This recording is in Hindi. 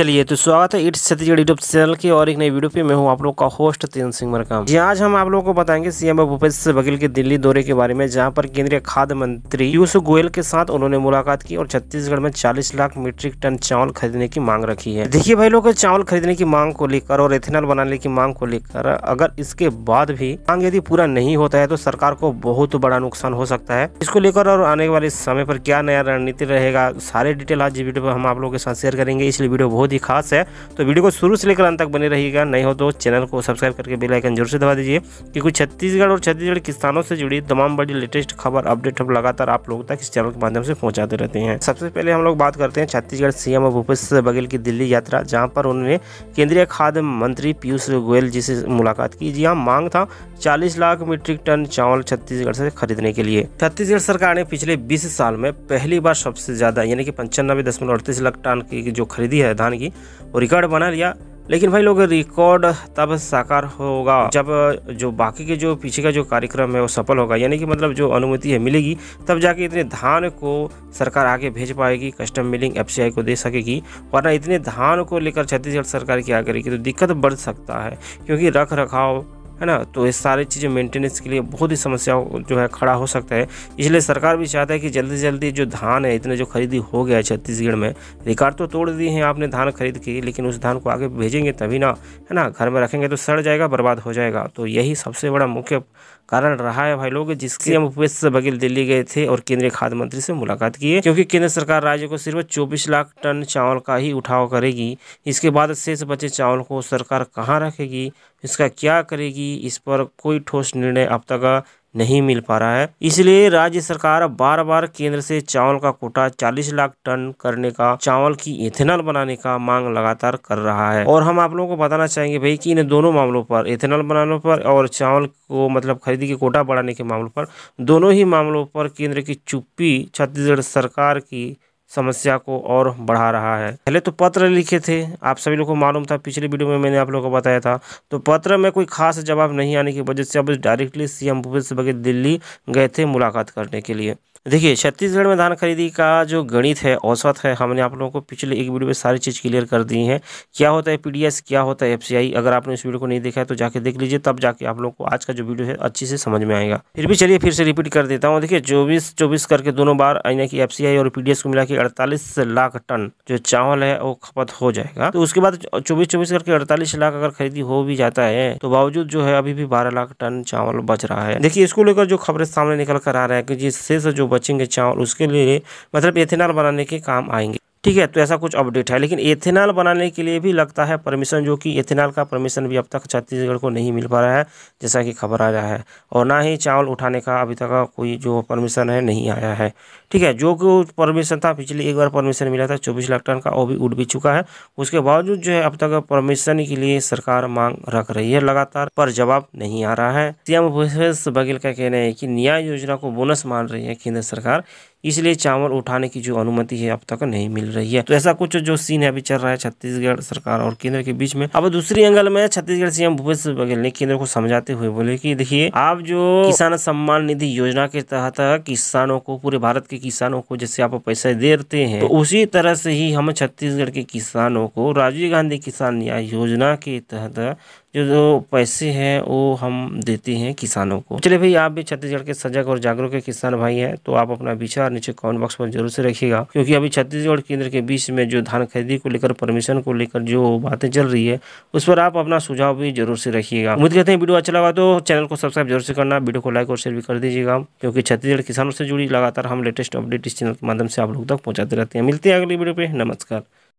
चलिए तो स्वागत है इट्स छत्तीसगढ़ यूट्यूब चैनल की और एक नई वीडियो पे मैं हूँ आप लोग का होस्ट तेन सिंह मरकाम जी आज हम आप लोगों को बताएंगे सीएम भूपेश बघेल के दिल्ली दौरे के बारे में जहाँ पर केंद्रीय खाद्य मंत्री पीयूष गोयल के साथ उन्होंने मुलाकात की और छत्तीसगढ़ में चालीस लाख मीट्रिक टन चावल खरीदने की मांग रखी है देखिए भाई लोग चावल खरीदने की मांग को लेकर और एथेनॉल बनाने की मांग को लेकर अगर इसके बाद भी मांग यदि पूरा नहीं होता है तो सरकार को बहुत बड़ा नुकसान हो सकता है इसको लेकर और आने वाले समय पर क्या नया रणनीति रहेगा सारे डिटेल आज वीडियो पर हम आप लोगों के साथ शेयर करेंगे इसलिए वीडियो बहुत बहुत ही खास है तो वीडियो को शुरू से लेकर अंत तक बने रहिएगा नहीं हो तो चैनल को सब्सक्राइब करके बेल आइकन जरूर से दबा दीजिए क्योंकि छत्तीसगढ़ और छत्तीसगढ़ किसानों से जुड़ी तमाम बड़ी लेटेस्ट खबर अपडेट हम लगातार आप लोगों तक इस चैनल के माध्यम से पहुंचाते रहते हैं सबसे पहले हम लोग बात करते हैं छत्तीसगढ़ सीएम भूपेश बघेल की दिल्ली यात्रा जहाँ पर उन्होंने केंद्रीय खाद्य मंत्री पीयूष गोयल जी से मुलाकात की जी मांग था चालीस लाख मीट्रिक टन चावल छत्तीसगढ़ से खरीदने के लिए छत्तीसगढ़ सरकार ने पिछले बीस साल में पहली बार सबसे ज्यादा यानी कि पंचानबे दशमलव अड़तीस लाख टन की जो खरीदी है धान की वो रिकॉर्ड बना लिया लेकिन भाई लोग रिकॉर्ड तब साकार होगा जब जो बाकी के जो पीछे का जो कार्यक्रम है वो सफल होगा यानी कि मतलब जो अनुमति है मिलेगी तब जाके इतने धान को सरकार आगे भेज पाएगी कस्टम मिलिंग एफ को दे सकेगी वरना इतने धान को लेकर छत्तीसगढ़ सरकार की आगे तो दिक्कत बढ़ सकता है क्योंकि रख रखाव है ना तो ये सारी चीज़ें मेंटेनेंस के लिए बहुत ही समस्या जो है खड़ा हो सकता है इसलिए सरकार भी चाहता है कि जल्दी से जल्दी जो धान है इतने जो खरीदी हो गया है छत्तीसगढ़ में रिकार्ड तो तोड़ दिए हैं आपने धान खरीद के लेकिन उस धान को आगे भेजेंगे तभी ना है ना घर में रखेंगे तो सड़ जाएगा बर्बाद हो जाएगा तो यही सबसे बड़ा मुख्य कारण रहा है भाई लोग जिस सीएम भूपेश बघेल दिल्ली गए थे और केंद्रीय खाद्य मंत्री से मुलाकात की है क्योंकि केंद्र सरकार राज्य को सिर्फ चौबीस लाख टन चावल का ही उठाव करेगी इसके बाद शेष बचे चावल को सरकार कहाँ रखेगी इसका क्या करेगी इस पर कोई ठोस निर्णय अब तक नहीं मिल पा रहा है इसलिए राज्य सरकार बार बार केंद्र से चावल का कोटा 40 लाख टन करने का चावल की इथेनॉल बनाने का मांग लगातार कर रहा है और हम आप लोगों को बताना चाहेंगे भाई कि इन दोनों मामलों पर इथेनॉल बनाने पर और चावल को मतलब खरीदी के कोटा बढ़ाने के मामलों पर दोनों ही मामलों पर केंद्र की चुप्पी छत्तीसगढ़ सरकार की समस्या को और बढ़ा रहा है पहले तो पत्र लिखे थे आप सभी लोगों को मालूम था पिछले वीडियो में मैंने आप लोगों को बताया था तो पत्र में कोई खास जवाब नहीं आने की वजह से अब डायरेक्टली सीएम भूपेश बघेल दिल्ली गए थे मुलाकात करने के लिए देखिए छत्तीसगढ़ में धान खरीदी का जो गणित है औसत है हमने आप लोगों को पिछले एक वीडियो में सारी चीज़ क्लियर कर दी है क्या होता है पीडीएस क्या होता है एफसीआई अगर आपने इस वीडियो को नहीं देखा है तो जाके देख लीजिए तब जाके आप लोग को आज का जो वीडियो है अच्छी से समझ में आएगा फिर भी चलिए फिर से रिपीट कर देता हूँ देखिए चौबीस चौबीस करके दोनों बार यानी कि एफ और पी को मिला के अड़तालीस लाख टन जो चावल है वो खपत हो जाएगा तो उसके बाद चौबीस चौबीस करके अड़तालीस लाख अगर खरीदी हो भी जाता है तो बावजूद जो है अभी भी बारह लाख टन चावल बच रहा है देखिए इसको लेकर जो खबरें सामने निकल कर आ रहा है कि जिससे जो बचेंगे चावल उसके लिए मतलब एथेनॉल बनाने के काम आएंगे ठीक है तो ऐसा कुछ अपडेट है लेकिन एथेनॉल बनाने के लिए भी लगता है परमिशन जो कि एथेनॉल का परमिशन भी अब तक छत्तीसगढ़ को नहीं मिल पा रहा है जैसा कि खबर आया है और ना ही चावल उठाने का अभी तक कोई जो परमिशन है नहीं आया है ठीक है जो कि परमिशन था पिछली एक बार परमिशन मिला था चौबीस लाख टन का वो भी उड़ भी चुका है उसके बावजूद जो है अब तक परमिशन के लिए सरकार मांग रख रही है लगातार पर जवाब नहीं आ रहा है सीएम भूपेश बघेल का कहना है कि न्याय योजना को बोनस मान रही है केंद्र सरकार इसलिए चावल उठाने की जो अनुमति है अब तक नहीं मिल रही है तो ऐसा कुछ जो सीन है अभी चल रहा है छत्तीसगढ़ सरकार और केंद्र के बीच में अब दूसरी एंगल में छत्तीसगढ़ सीएम भूपेश बघेल ने केंद्र को समझाते हुए बोले कि देखिए आप जो किसान सम्मान निधि योजना के तहत किसानों को पूरे भारत के किसानों को जैसे आप पैसा देते हैं तो उसी तरह से ही हम छत्तीसगढ़ के किसानों को राजीव गांधी किसान न्याय योजना के तहत जो जो पैसे हैं वो हम देते हैं किसानों को चलिए भाई आप भी छत्तीसगढ़ के सजग और जागरूक किसान भाई हैं तो आप अपना विचार नीचे कमेंट बॉक्स पर जरूर से रखिएगा क्योंकि अभी छत्तीसगढ़ केंद्र के बीच में जो धान खरीदी को लेकर परमिशन को लेकर जो बातें चल रही है उस पर आप अपना सुझाव भी जरूर से रखिएगा उम्मीद करते हैं वीडियो अच्छा लगा तो चैनल को सब्सक्राइब जरूर से करना वीडियो को लाइक और शेयर भी कर दीजिएगा क्योंकि छत्तीसगढ़ किसानों से जुड़ी लगातार हम लेटेस्ट अपडेट इस चैनल के माध्यम से आप लोग तक पहुँचाते रहते हैं मिलते हैं अगली वीडियो पर नमस्कार